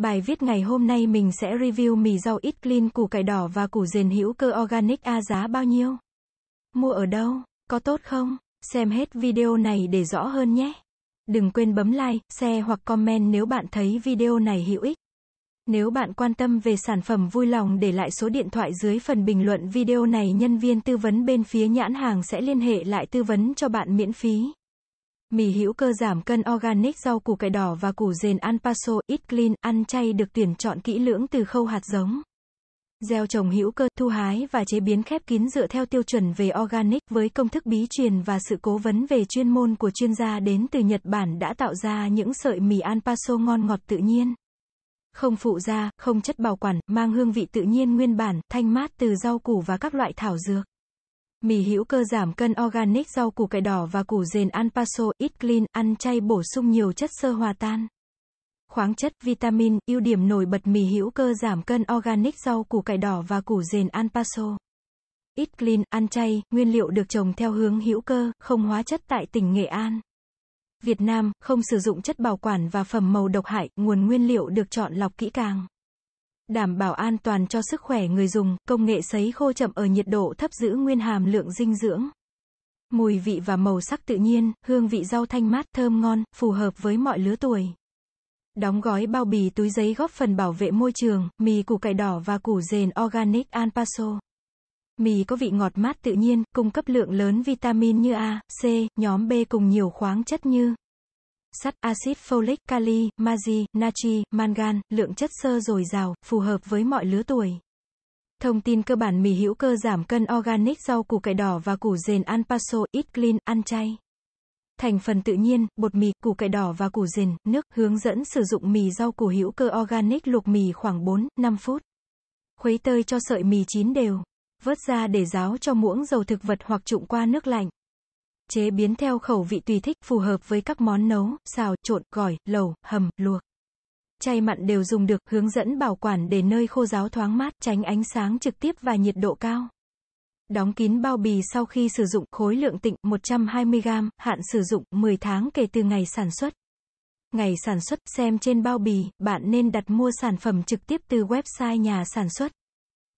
Bài viết ngày hôm nay mình sẽ review mì rau ít clean củ cải đỏ và củ dền hữu cơ organic A giá bao nhiêu? Mua ở đâu? Có tốt không? Xem hết video này để rõ hơn nhé. Đừng quên bấm like, share hoặc comment nếu bạn thấy video này hữu ích. Nếu bạn quan tâm về sản phẩm vui lòng để lại số điện thoại dưới phần bình luận video này nhân viên tư vấn bên phía nhãn hàng sẽ liên hệ lại tư vấn cho bạn miễn phí. Mì hữu cơ giảm cân organic rau củ cải đỏ và củ dền ăn paso, eat clean, ăn chay được tuyển chọn kỹ lưỡng từ khâu hạt giống. Gieo trồng hữu cơ, thu hái và chế biến khép kín dựa theo tiêu chuẩn về organic với công thức bí truyền và sự cố vấn về chuyên môn của chuyên gia đến từ Nhật Bản đã tạo ra những sợi mì ăn paso ngon ngọt tự nhiên. Không phụ gia, không chất bảo quản, mang hương vị tự nhiên nguyên bản, thanh mát từ rau củ và các loại thảo dược. Mì hữu cơ giảm cân organic rau củ cải đỏ và củ dền ăn paso, eat clean, ăn chay bổ sung nhiều chất sơ hòa tan. Khoáng chất, vitamin, ưu điểm nổi bật mì hữu cơ giảm cân organic rau củ cải đỏ và củ dền ăn paso. Eat clean, ăn chay, nguyên liệu được trồng theo hướng hữu cơ, không hóa chất tại tỉnh Nghệ An. Việt Nam, không sử dụng chất bảo quản và phẩm màu độc hại, nguồn nguyên liệu được chọn lọc kỹ càng đảm bảo an toàn cho sức khỏe người dùng, công nghệ sấy khô chậm ở nhiệt độ thấp giữ nguyên hàm lượng dinh dưỡng. Mùi vị và màu sắc tự nhiên, hương vị rau thanh mát, thơm ngon, phù hợp với mọi lứa tuổi. Đóng gói bao bì túi giấy góp phần bảo vệ môi trường, mì củ cải đỏ và củ dền organic Al Paso. Mì có vị ngọt mát tự nhiên, cung cấp lượng lớn vitamin như A, C, nhóm B cùng nhiều khoáng chất như sắt, axit folic, kali, magi, natri, mangan, lượng chất xơ dồi dào, phù hợp với mọi lứa tuổi. Thông tin cơ bản mì hữu cơ giảm cân organic rau củ cải đỏ và củ dền ăn paso, eat clean, ăn chay. Thành phần tự nhiên, bột mì, củ cải đỏ và củ dền, nước, hướng dẫn sử dụng mì rau củ hữu cơ organic luộc mì khoảng 4, 5 phút. Khuấy tơi cho sợi mì chín đều. Vớt ra để ráo cho muỗng dầu thực vật hoặc trụng qua nước lạnh chế biến theo khẩu vị tùy thích phù hợp với các món nấu, xào, trộn, gỏi, lẩu, hầm, luộc. Chay mặn đều dùng được, hướng dẫn bảo quản để nơi khô ráo thoáng mát, tránh ánh sáng trực tiếp và nhiệt độ cao. Đóng kín bao bì sau khi sử dụng, khối lượng tịnh 120g, hạn sử dụng 10 tháng kể từ ngày sản xuất. Ngày sản xuất xem trên bao bì, bạn nên đặt mua sản phẩm trực tiếp từ website nhà sản xuất.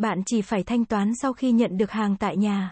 Bạn chỉ phải thanh toán sau khi nhận được hàng tại nhà.